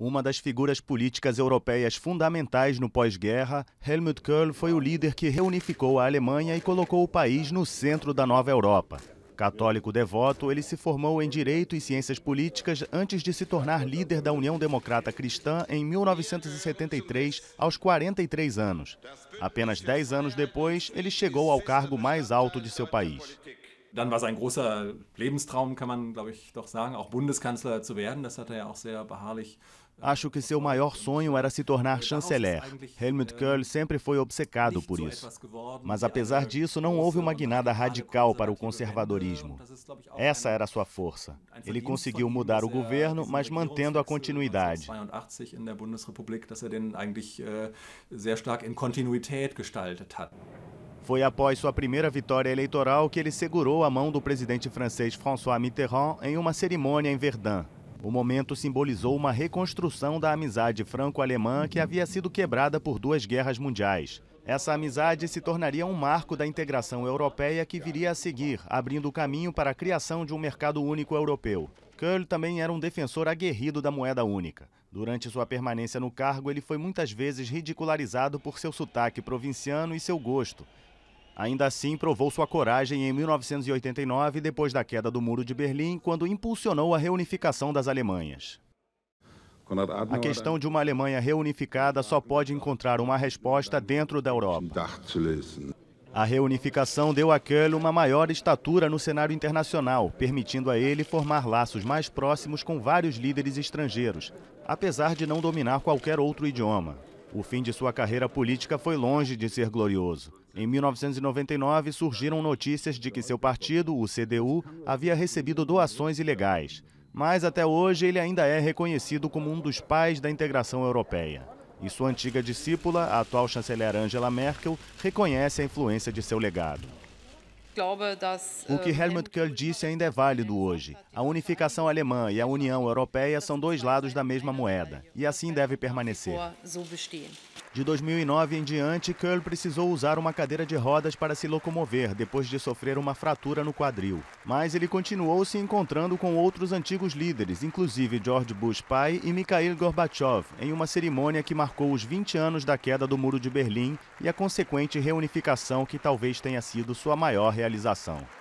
Uma das figuras políticas europeias fundamentais no pós-guerra, Helmut Kohl foi o líder que reunificou a Alemanha e colocou o país no centro da nova Europa. Católico devoto, ele se formou em Direito e Ciências Políticas antes de se tornar líder da União Democrata Cristã em 1973, aos 43 anos. Apenas 10 anos depois, ele chegou ao cargo mais alto de seu país. Dann war sein großer Lebenstraum, kann man glaube ich doch sagen, auch Bundeskanzler zu werden. Das hat er ja auch sehr beharrlich Acho que seu maior sonho era se tornar chanceler. Helmut Kohl sempre foi obcecado por isso. Mas apesar disso, não houve uma guinada radical para o conservadorismo. Essa era sua força. Ele conseguiu mudar o governo, mas mantendo a continuidade. Bundesrepublik, dass er den eigentlich sehr stark in Kontinuität gestaltet hat. Foi após sua primeira vitória eleitoral que ele segurou a mão do presidente francês François Mitterrand em uma cerimônia em Verdun. O momento simbolizou uma reconstrução da amizade franco-alemã que havia sido quebrada por duas guerras mundiais. Essa amizade se tornaria um marco da integração europeia que viria a seguir, abrindo o caminho para a criação de um mercado único europeu. Köhl também era um defensor aguerrido da moeda única. Durante sua permanência no cargo, ele foi muitas vezes ridicularizado por seu sotaque provinciano e seu gosto, Ainda assim, provou sua coragem em 1989, depois da queda do Muro de Berlim, quando impulsionou a reunificação das Alemanhas. A questão de uma Alemanha reunificada só pode encontrar uma resposta dentro da Europa. A reunificação deu a Köln uma maior estatura no cenário internacional, permitindo a ele formar laços mais próximos com vários líderes estrangeiros, apesar de não dominar qualquer outro idioma. O fim de sua carreira política foi longe de ser glorioso. Em 1999, surgiram notícias de que seu partido, o CDU, havia recebido doações ilegais. Mas até hoje ele ainda é reconhecido como um dos pais da integração europeia. E sua antiga discípula, a atual chanceler Angela Merkel, reconhece a influência de seu legado. O que ähm, Helmut Kohl disse ainda é válido hoje. A unificação alemã e a União Europeia são dois lados da mesma moeda, e assim deve permanecer. De 2009 em diante, Curl precisou usar uma cadeira de rodas para se locomover depois de sofrer uma fratura no quadril. Mas ele continuou se encontrando com outros antigos líderes, inclusive George Bush pai e Mikhail Gorbachev, em uma cerimônia que marcou os 20 anos da queda do Muro de Berlim e a consequente reunificação que talvez tenha sido sua maior realização.